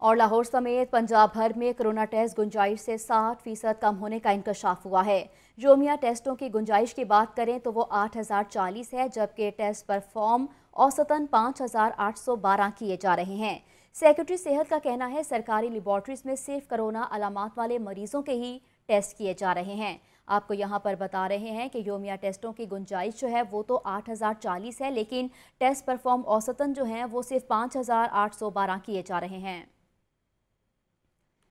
और लाहौर समेत पंजाब भर में कोरोना टेस्ट गुंजाइश से साठ फीसद कम होने का इंकशाफ हुआ है जोमिया टेस्टों की गुंजाइश की बात करें तो वो आठ हज़ार चालीस है जबकि टेस्ट पर फॉर्म औसतन पाँच हज़ार आठ सौ बारह किए जा रहे हैं सेक्रेटरी सेहत का कहना है सरकारी लेबॉर्ट्रीज में सिर्फ कोरोना अलामत वाले मरीजों के ही टेस्ट किए जा रहे हैं आपको यहाँ पर बता रहे हैं कि योमिया टेस्टों की गुंजाइश जो है वो तो 8040 है लेकिन टेस्ट परफॉर्म औसतन जो है वो सिर्फ 5812 किए जा रहे हैं